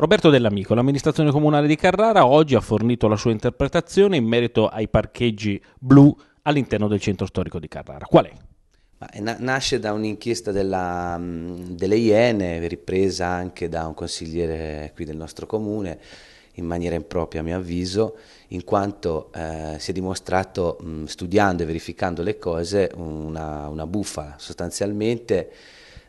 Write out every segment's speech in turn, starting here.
Roberto Dell'Amico, l'amministrazione comunale di Carrara, oggi ha fornito la sua interpretazione in merito ai parcheggi blu all'interno del centro storico di Carrara. Qual è? Nasce da un'inchiesta delle Iene, ripresa anche da un consigliere qui del nostro comune, in maniera impropria a mio avviso, in quanto eh, si è dimostrato, mh, studiando e verificando le cose, una, una buffa sostanzialmente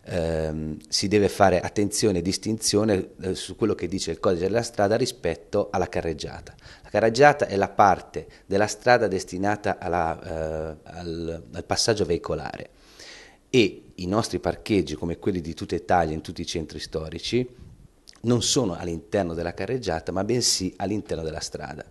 ehm, si deve fare attenzione e distinzione eh, su quello che dice il codice della strada rispetto alla carreggiata. La carreggiata è la parte della strada destinata alla, eh, al, al passaggio veicolare e i nostri parcheggi, come quelli di tutta Italia, in tutti i centri storici, non sono all'interno della carreggiata, ma bensì all'interno della strada.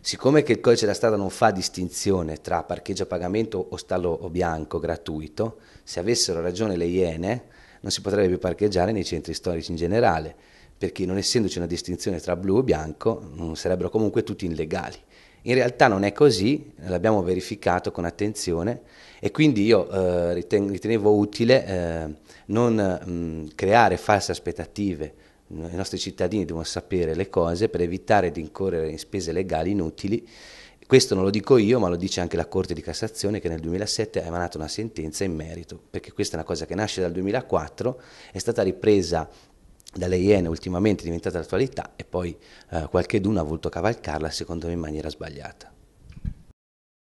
Siccome che il codice della strada non fa distinzione tra parcheggio a pagamento o stallo bianco gratuito, se avessero ragione le Iene non si potrebbe più parcheggiare nei centri storici in generale, perché non essendoci una distinzione tra blu e bianco non sarebbero comunque tutti illegali. In realtà non è così, l'abbiamo verificato con attenzione e quindi io eh, ritenevo utile eh, non mh, mm, creare false aspettative i nostri cittadini devono sapere le cose per evitare di incorrere in spese legali inutili. Questo non lo dico io, ma lo dice anche la Corte di Cassazione che nel 2007 ha emanato una sentenza in merito, perché questa è una cosa che nasce dal 2004, è stata ripresa dalle Iene ultimamente diventata attualità e poi eh, qualche ha voluto cavalcarla secondo me in maniera sbagliata.